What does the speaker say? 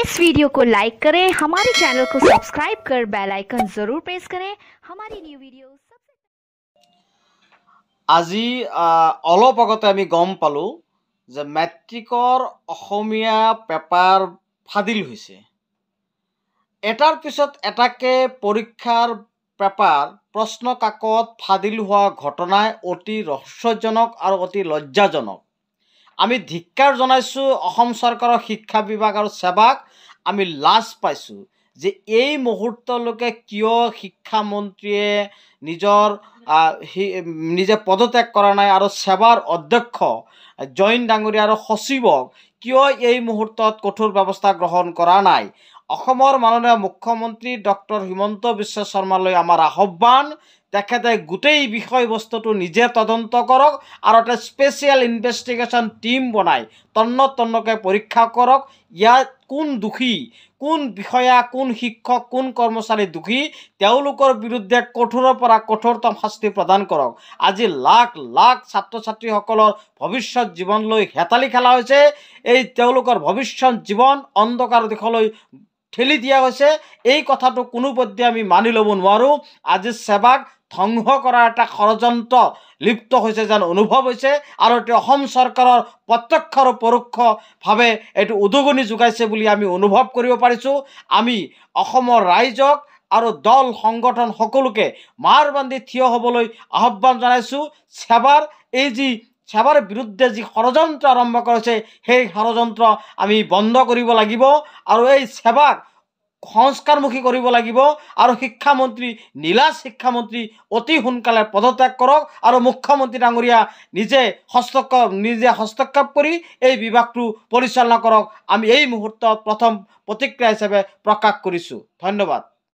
इस वीडियो को लाइक करें हमारे चैनल को सब्सक्राइब कर बेल आइकन जरूर प्रेस करें हमारी न्यू वीडियो सबसे আজি অলপ আগতে আমি গম পালো যে মেট্রিকর অসমীয়া পেপার ফাদিল হৈছে এটার পিছত এটাকে পরীক্ষার পেপার প্রশ্ন কাকত ফাদিল হওয়া ঘটনায় অতি রহস্যজনক আর অতি লজ্জাজনক আমি ধিক্কাৰ জনাইছোঁ অসম চৰকাৰৰ শিক্ষা বিভাগ আৰু সেৱাক আমি লাজ পাইছোঁ যে এই মুহূৰ্তলৈকে কিয় শিক্ষামন্ত্ৰীয়ে নিজৰ নিজে পদত্যাগ কৰা নাই আৰু সেৱাৰ অধ্যক্ষ জৈন ডাঙৰীয়া আৰু সচিবক কিয় এই মুহূৰ্তত কঠোৰ ব্যৱস্থা গ্ৰহণ কৰা নাই অসমৰ মাননীয় মুখ্যমন্ত্ৰী ডক্টৰ হিমন্ত বিশ্ব শৰ্মালৈ আমাৰ আহ্বান তেখেতে গোটেই বিষয়বস্তুটো নিজে তদন্ত কৰক আৰু এটা স্পেচিয়েল ইনভেষ্টিগেশ্যন টীম বনাই তন্ন তন্নকৈ পৰীক্ষা কৰক ইয়াত কোন দোষী কোন বিষয়া কোন শিক্ষক কোন কৰ্মচাৰী দোষী তেওঁলোকৰ বিৰুদ্ধে কঠোৰৰ পৰা কঠোৰতম শাস্তি প্ৰদান কৰক আজি লাখ লাখ ছাত্ৰ ছাত্ৰীসকলৰ ভৱিষ্যত জীৱনলৈ হেতালি খেলা হৈছে এই তেওঁলোকৰ ভৱিষ্যত জীৱন অন্ধকাৰ দিশলৈ ঠেলি দিয়া হৈছে এই কথাটো কোনোপধ্যে আমি মানি ল'ব নোৱাৰোঁ আজি সেৱাক ধ্বংস কৰাৰ এটা ষড়যন্ত্ৰ লিপ্ত হৈছে যেন অনুভৱ হৈছে আৰু এইটো অসম চৰকাৰৰ প্ৰত্যক্ষ আৰু পৰোক্ষভাৱে এইটো উদগনি যোগাইছে বুলি আমি অনুভৱ কৰিব পাৰিছোঁ আমি অসমৰ ৰাইজক আৰু দল সংগঠন সকলোকে মাৰ বান্ধি থিয় হ'বলৈ আহ্বান জনাইছোঁ সেৱাৰ এই যি সেৱাৰ বিৰুদ্ধে যি ষড়যন্ত্ৰ আৰম্ভ কৰিছে সেই ষড়যন্ত্ৰ আমি বন্ধ কৰিব লাগিব আৰু এই সেৱাক সংস্কাৰমুখী কৰিব লাগিব আৰু শিক্ষামন্ত্ৰী নীলা শিক্ষামন্ত্ৰী অতি সোনকালে পদত্যাগ কৰক আৰু মুখ্যমন্ত্ৰী ডাঙৰীয়া নিজে হস্তক্ষেপ নিজে হস্তক্ষেপ কৰি এই বিভাগটো পৰিচালনা কৰক আমি এই মুহূৰ্তত প্ৰথম প্ৰতিক্ৰিয়া হিচাপে প্ৰকাশ কৰিছোঁ ধন্যবাদ